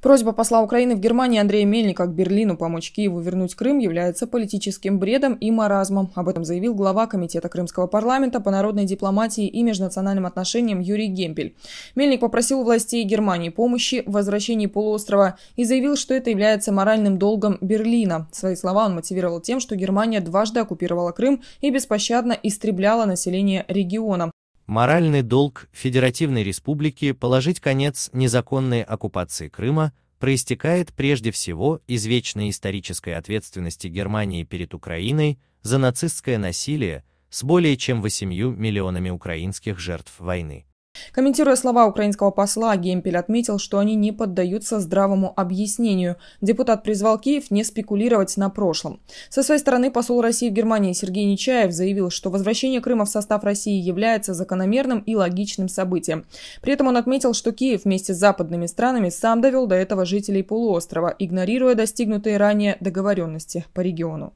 Просьба посла Украины в Германии Андрея Мельника к Берлину помочь Киеву вернуть Крым является политическим бредом и маразмом. Об этом заявил глава Комитета Крымского парламента по народной дипломатии и межнациональным отношениям Юрий Гемпель. Мельник попросил у властей Германии помощи в возвращении полуострова и заявил, что это является моральным долгом Берлина. Свои слова он мотивировал тем, что Германия дважды оккупировала Крым и беспощадно истребляла население региона. Моральный долг Федеративной Республики положить конец незаконной оккупации Крыма проистекает прежде всего из вечной исторической ответственности Германии перед Украиной за нацистское насилие с более чем 8 миллионами украинских жертв войны. Комментируя слова украинского посла, Гемпель отметил, что они не поддаются здравому объяснению. Депутат призвал Киев не спекулировать на прошлом. Со своей стороны, посол России в Германии Сергей Нечаев заявил, что возвращение Крыма в состав России является закономерным и логичным событием. При этом он отметил, что Киев вместе с западными странами сам довел до этого жителей полуострова, игнорируя достигнутые ранее договоренности по региону.